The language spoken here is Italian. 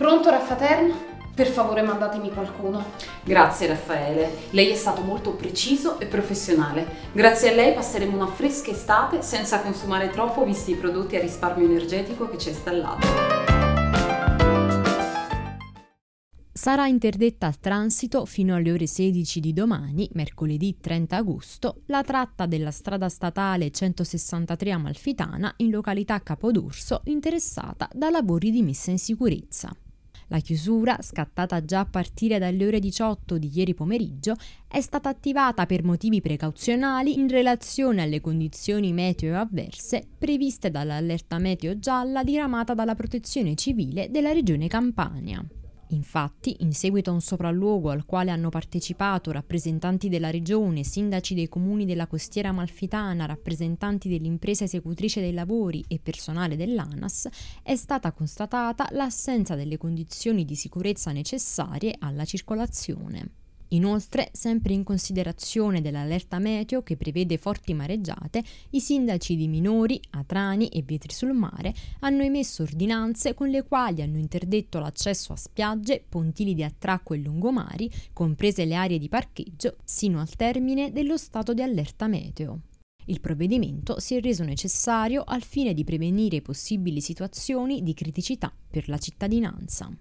Pronto Raffaterno? Per favore mandatemi qualcuno. Grazie Raffaele, lei è stato molto preciso e professionale. Grazie a lei passeremo una fresca estate senza consumare troppo visti i prodotti a risparmio energetico che ci è installato. Sarà interdetta al transito fino alle ore 16 di domani, mercoledì 30 agosto, la tratta della strada statale 163 Amalfitana in località Capodurso interessata da lavori di messa in sicurezza. La chiusura, scattata già a partire dalle ore 18 di ieri pomeriggio, è stata attivata per motivi precauzionali in relazione alle condizioni meteo avverse previste dall'allerta meteo gialla diramata dalla Protezione Civile della Regione Campania. Infatti, in seguito a un sopralluogo al quale hanno partecipato rappresentanti della regione, sindaci dei comuni della costiera amalfitana, rappresentanti dell'impresa esecutrice dei lavori e personale dell'ANAS, è stata constatata l'assenza delle condizioni di sicurezza necessarie alla circolazione. Inoltre, sempre in considerazione dell'allerta meteo che prevede forti mareggiate, i sindaci di Minori, Atrani e Vietri sul Mare hanno emesso ordinanze con le quali hanno interdetto l'accesso a spiagge, pontili di attracco e lungomari, comprese le aree di parcheggio, sino al termine dello stato di allerta meteo. Il provvedimento si è reso necessario al fine di prevenire possibili situazioni di criticità per la cittadinanza.